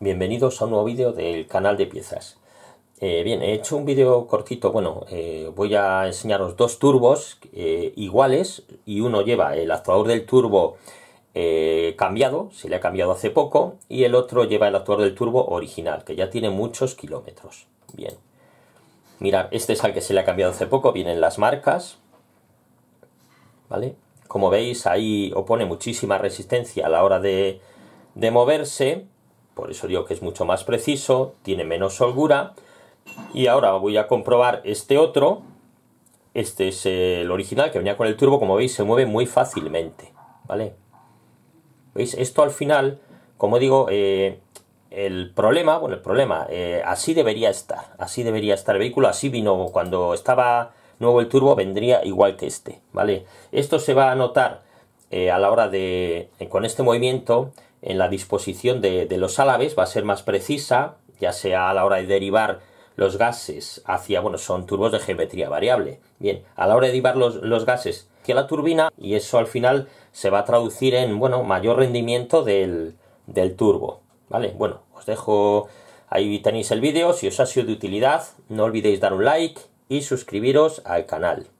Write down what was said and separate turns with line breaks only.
Bienvenidos a un nuevo vídeo del canal de piezas. Eh, bien, he hecho un vídeo cortito, bueno, eh, voy a enseñaros dos turbos eh, iguales y uno lleva el actuador del turbo cambiado, se le ha cambiado hace poco, y el otro lleva el actuador del turbo original, que ya tiene muchos kilómetros. Bien, mirad, este es al que se le ha cambiado hace poco, vienen las marcas, ¿vale? Como veis ahí opone muchísima resistencia a la hora de, de moverse, por eso digo que es mucho más preciso, tiene menos holgura. Y ahora voy a comprobar este otro. Este es el original que venía con el turbo, como veis se mueve muy fácilmente, ¿vale? ¿Veis? Esto al final, como digo, eh, el problema, bueno, el problema, eh, así debería estar, así debería estar el vehículo, así vino cuando estaba nuevo el turbo, vendría igual que este, ¿vale? Esto se va a notar eh, a la hora de, con este movimiento, en la disposición de, los álabes va a ser más precisa, ya sea a la hora de derivar los gases hacia, bueno, son turbos de geometría variable. Bien, a la hora de derivar los, los, gases hacia la turbina y eso al final se va a traducir en, bueno, mayor rendimiento del, del turbo. ¿Vale? Bueno, os dejo, ahí tenéis el vídeo, si os ha sido de utilidad, no olvidéis dar un like y suscribiros al canal.